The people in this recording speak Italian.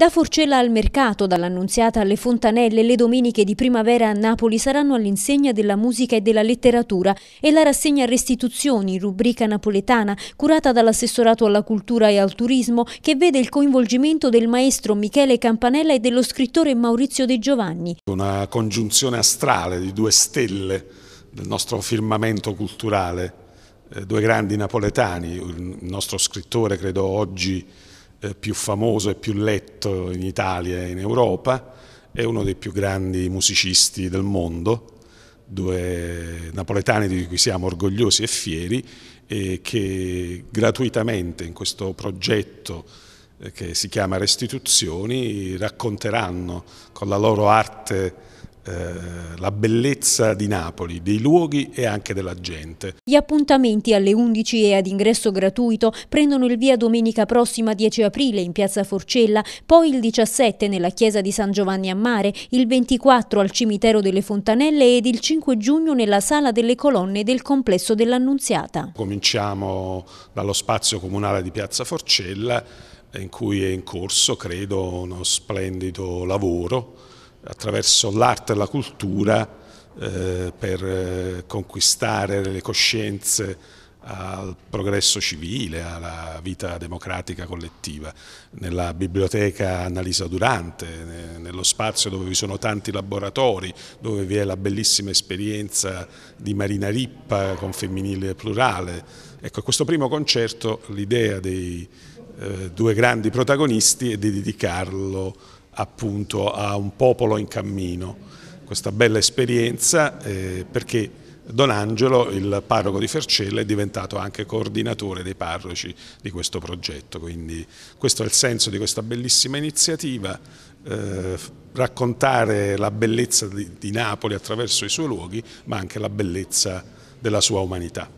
Da Forcella al mercato, dall'annunziata alle fontanelle, le domeniche di primavera a Napoli saranno all'insegna della musica e della letteratura e la rassegna Restituzioni, rubrica napoletana, curata dall'assessorato alla cultura e al turismo, che vede il coinvolgimento del maestro Michele Campanella e dello scrittore Maurizio De Giovanni. Una congiunzione astrale di due stelle del nostro firmamento culturale eh, due grandi napoletani, il nostro scrittore credo oggi eh, più famoso e più letto in Italia e in Europa è uno dei più grandi musicisti del mondo, due napoletani di cui siamo orgogliosi e fieri e che gratuitamente in questo progetto eh, che si chiama Restituzioni racconteranno con la loro arte eh, la bellezza di Napoli, dei luoghi e anche della gente. Gli appuntamenti alle 11 e ad ingresso gratuito prendono il via domenica prossima 10 aprile in piazza Forcella, poi il 17 nella chiesa di San Giovanni a Mare, il 24 al cimitero delle Fontanelle ed il 5 giugno nella sala delle colonne del complesso dell'Annunziata. Cominciamo dallo spazio comunale di piazza Forcella in cui è in corso, credo, uno splendido lavoro attraverso l'arte e la cultura eh, per eh, conquistare le coscienze al progresso civile, alla vita democratica collettiva. Nella biblioteca Annalisa Durante, nello spazio dove vi sono tanti laboratori, dove vi è la bellissima esperienza di Marina Rippa con femminile plurale. Ecco, questo primo concerto, l'idea dei eh, due grandi protagonisti è di dedicarlo appunto a un popolo in cammino, questa bella esperienza eh, perché Don Angelo, il parroco di Fercella, è diventato anche coordinatore dei parroci di questo progetto, quindi questo è il senso di questa bellissima iniziativa, eh, raccontare la bellezza di, di Napoli attraverso i suoi luoghi, ma anche la bellezza della sua umanità.